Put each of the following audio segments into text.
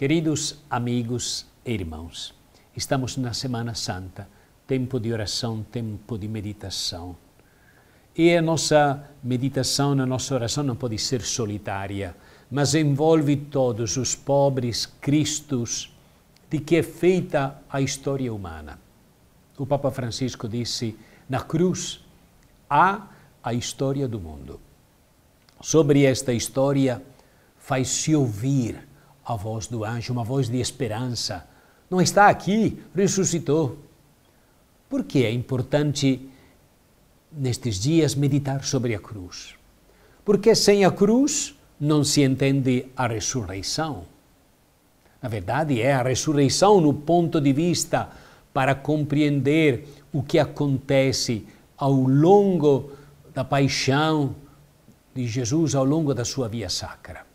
Queridos amigos e irmãos, estamos na Semana Santa, tempo de oração, tempo de meditação. E a nossa meditação, a nossa oração não pode ser solitária, mas envolve todos os pobres cristos de que é feita a história humana. O Papa Francisco disse: na cruz há a história do mundo. Sobre esta história faz-se ouvir a voz do anjo, uma voz de esperança. Não está aqui, ressuscitou. Por que é importante nestes dias meditar sobre a cruz? Porque sem a cruz não se entende a ressurreição. Na verdade, é a ressurreição no ponto de vista para compreender o que acontece ao longo da paixão de Jesus, ao longo da sua via sacra.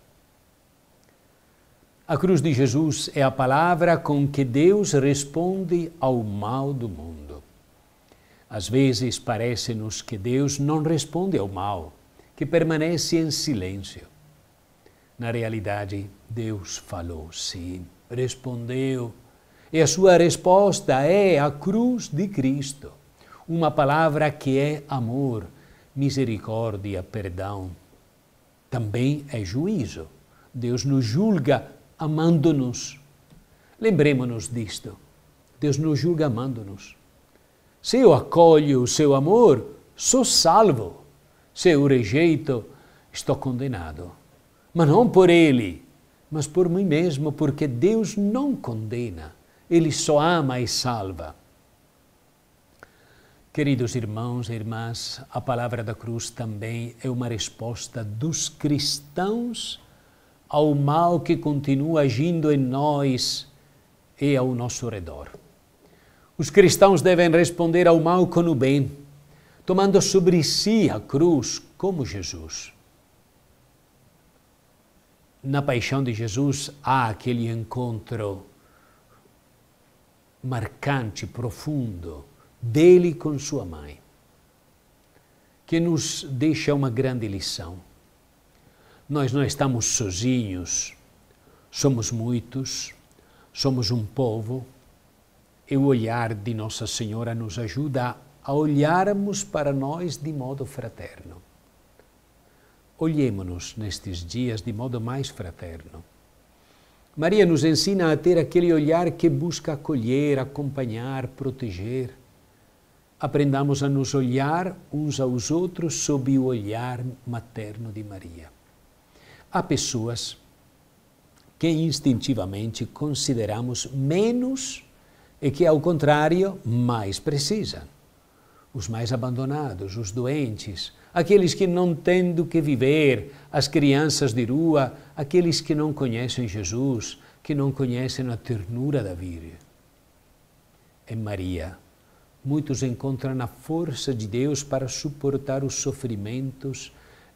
A cruz de Jesus é a palavra com que Deus responde ao mal do mundo. Às vezes parece-nos que Deus não responde ao mal, que permanece em silêncio. Na realidade, Deus falou sim, respondeu, e a sua resposta é a cruz de Cristo, uma palavra que é amor, misericórdia, perdão. Também é juízo. Deus nos julga amando-nos. Lembremos-nos disto. Deus nos julga amando-nos. Se eu acolho o seu amor, sou salvo. Se eu o rejeito, estou condenado. Mas não por ele, mas por mim mesmo, porque Deus não condena. Ele só ama e salva. Queridos irmãos e irmãs, a palavra da cruz também é uma resposta dos cristãos ao mal que continua agindo em nós e ao nosso redor. Os cristãos devem responder ao mal com o bem, tomando sobre si a cruz como Jesus. Na paixão de Jesus há aquele encontro marcante, profundo, dele com sua mãe, que nos deixa uma grande lição nós não estamos sozinhos, somos muitos, somos um povo, e o olhar de Nossa Senhora nos ajuda a olharmos para nós de modo fraterno. Olhemos-nos nestes dias de modo mais fraterno. Maria nos ensina a ter aquele olhar que busca acolher, acompanhar, proteger. Aprendamos a nos olhar uns aos outros sob o olhar materno de Maria. Há pessoas que instintivamente consideramos menos e que, ao contrário, mais precisam. Os mais abandonados, os doentes, aqueles que não têm do que viver, as crianças de rua, aqueles que não conhecem Jesus, que não conhecem a ternura da Virgem. Em Maria, muitos encontram a força de Deus para suportar os sofrimentos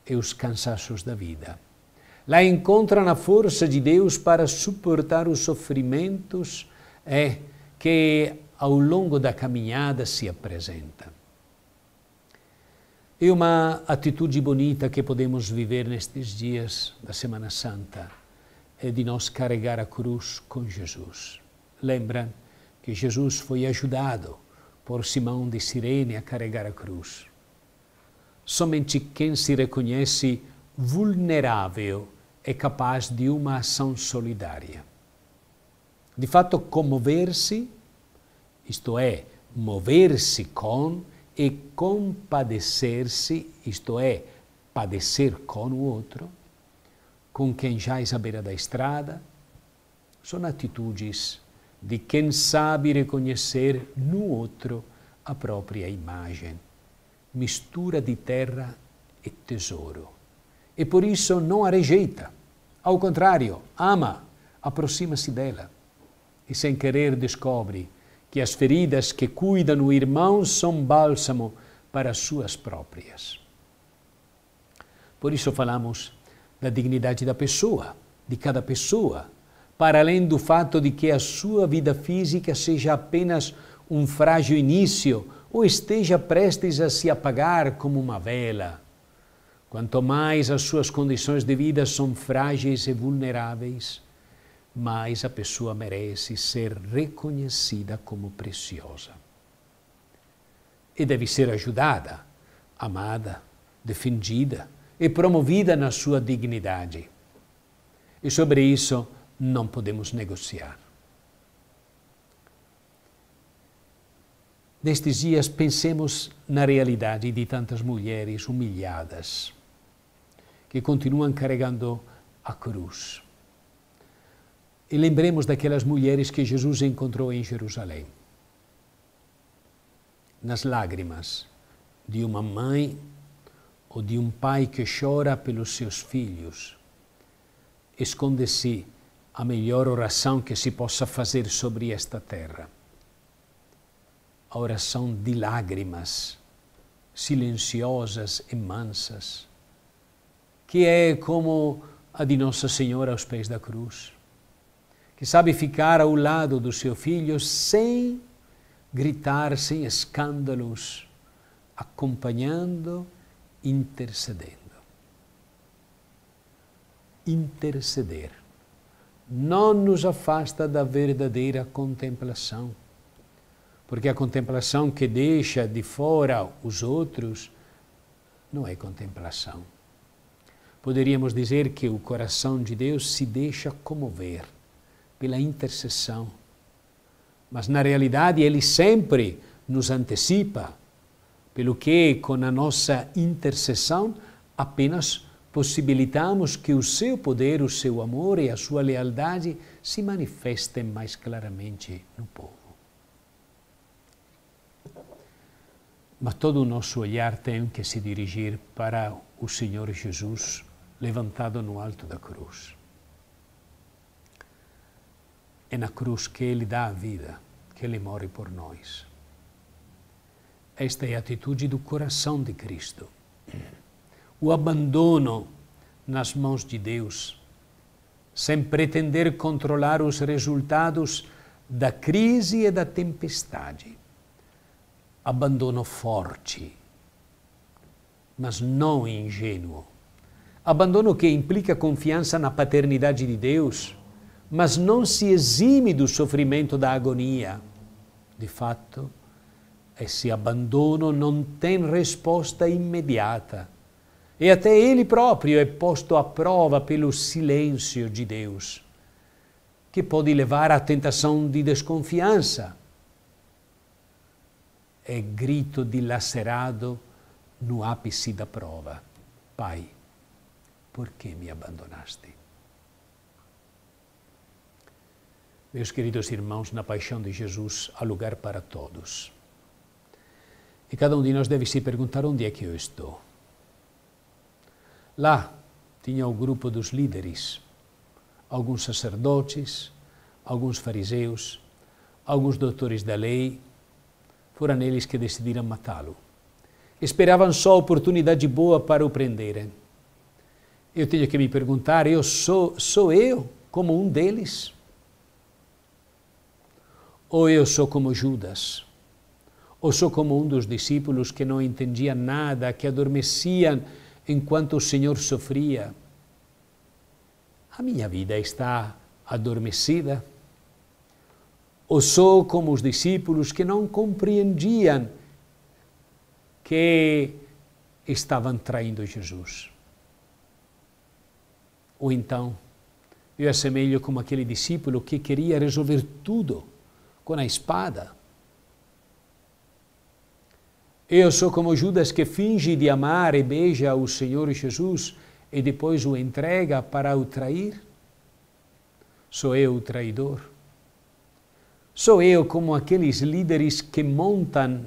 e os cansaços da vida. Lá encontram a força de Deus para suportar os sofrimentos é, que ao longo da caminhada se apresentam. É uma atitude bonita que podemos viver nestes dias da Semana Santa, é de nós carregar a cruz com Jesus. Lembra que Jesus foi ajudado por Simão de Sirene a carregar a cruz. Somente quem se reconhece vulnerável é capaz de uma ação solidária. De fato, comover-se, isto é, mover-se com e compadecer-se, isto é, padecer com o outro, com quem jaz à beira da estrada, são atitudes de quem sabe reconhecer no outro a própria imagem, mistura de terra e tesouro. E por isso não a rejeita ao contrário, ama, aproxima-se dela e, sem querer, descobre que as feridas que cuidam o irmão são bálsamo para as suas próprias. Por isso falamos da dignidade da pessoa, de cada pessoa, para além do fato de que a sua vida física seja apenas um frágil início ou esteja prestes a se apagar como uma vela. Quanto mais as suas condições de vida são frágeis e vulneráveis, mais a pessoa merece ser reconhecida como preciosa. E deve ser ajudada, amada, defendida e promovida na sua dignidade. E sobre isso não podemos negociar. Nestes dias, pensemos na realidade de tantas mulheres humilhadas que continuam carregando a cruz. E lembremos daquelas mulheres que Jesus encontrou em Jerusalém. Nas lágrimas de uma mãe ou de um pai que chora pelos seus filhos, esconde-se a melhor oração que se possa fazer sobre esta terra. A oração de lágrimas, silenciosas e mansas que é como a de Nossa Senhora aos pés da cruz, que sabe ficar ao lado do seu filho sem gritar, sem escândalos, acompanhando, intercedendo. Interceder não nos afasta da verdadeira contemplação, porque a contemplação que deixa de fora os outros não é contemplação. Poderíamos dizer que o coração de Deus se deixa comover pela intercessão. Mas na realidade, ele sempre nos antecipa, pelo que, com a nossa intercessão, apenas possibilitamos que o seu poder, o seu amor e a sua lealdade se manifestem mais claramente no povo. Mas todo o nosso olhar tem que se dirigir para o Senhor Jesus levantado no alto da cruz. É na cruz que Ele dá a vida, que Ele morre por nós. Esta é a atitude do coração de Cristo. O abandono nas mãos de Deus, sem pretender controlar os resultados da crise e da tempestade. Abandono forte, mas não ingênuo Abandono que implica confiança na paternidade de Deus, mas não se exime do sofrimento da agonia. De fato, esse abandono não tem resposta imediata. E até ele próprio é posto à prova pelo silêncio de Deus, que pode levar à tentação de desconfiança. É grito dilacerado no ápice da prova. Pai, por que me abandonaste? Meus queridos irmãos, na paixão de Jesus há lugar para todos. E cada um de nós deve se perguntar onde é que eu estou. Lá tinha o grupo dos líderes, alguns sacerdotes, alguns fariseus, alguns doutores da lei. Foram eles que decidiram matá-lo. Esperavam só a oportunidade boa para o prenderem eu tenho que me perguntar: eu sou, sou eu como um deles? Ou eu sou como Judas? Ou sou como um dos discípulos que não entendia nada, que adormeciam enquanto o Senhor sofria? A minha vida está adormecida? Ou sou como os discípulos que não compreendiam que estavam traindo Jesus? Ou então, eu assemelho como aquele discípulo que queria resolver tudo com a espada. Eu sou como Judas que finge de amar e beija o Senhor Jesus e depois o entrega para o trair. Sou eu o traidor. Sou eu como aqueles líderes que montam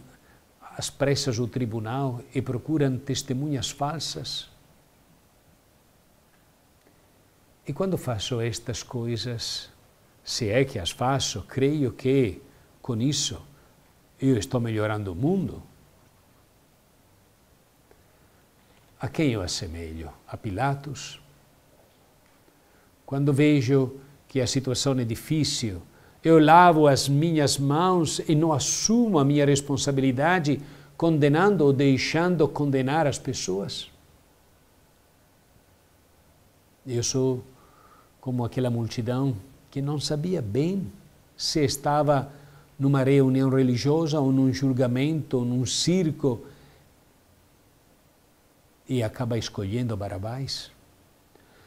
às pressas o tribunal e procuram testemunhas falsas. E quando faço estas coisas, se é que as faço, creio que com isso eu estou melhorando o mundo. A quem eu assemelho? A Pilatos? Quando vejo que a situação é difícil, eu lavo as minhas mãos e não assumo a minha responsabilidade, condenando ou deixando condenar as pessoas? Eu sou como aquela multidão que não sabia bem se estava numa reunião religiosa ou num julgamento, ou num circo, e acaba escolhendo Barabás?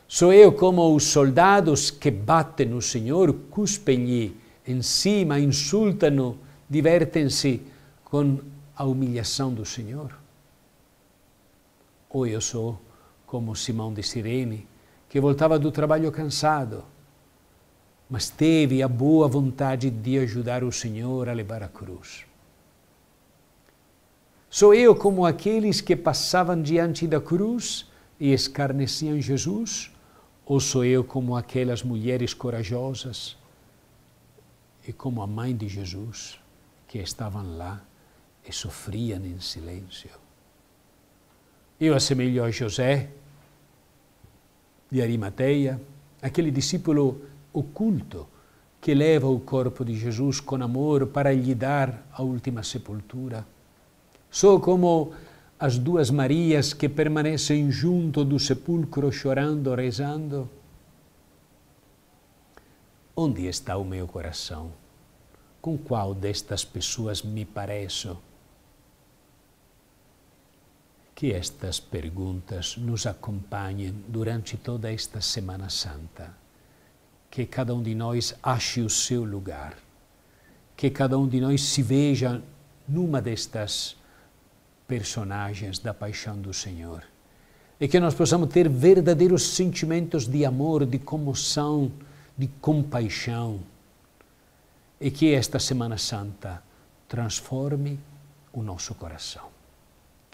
Sou eu como os soldados que batem no Senhor, cuspem-lhe em cima, insultam-no, divertem-se com a humilhação do Senhor? Ou eu sou como Simão de Sirene, que voltava do trabalho cansado, mas teve a boa vontade de ajudar o Senhor a levar a cruz. Sou eu como aqueles que passavam diante da cruz e escarneciam Jesus? Ou sou eu como aquelas mulheres corajosas e como a mãe de Jesus que estavam lá e sofriam em silêncio? Eu assemelho a José de Arimateia, aquele discípulo oculto que leva o corpo de Jesus com amor para lhe dar a última sepultura. Sou como as duas Marias que permanecem junto do sepulcro chorando, rezando. Onde está o meu coração? Com qual destas pessoas me pareço? que estas perguntas nos acompanhem durante toda esta Semana Santa. Que cada um de nós ache o seu lugar. Que cada um de nós se veja numa destas personagens da paixão do Senhor. E que nós possamos ter verdadeiros sentimentos de amor, de comoção, de compaixão. E que esta Semana Santa transforme o nosso coração.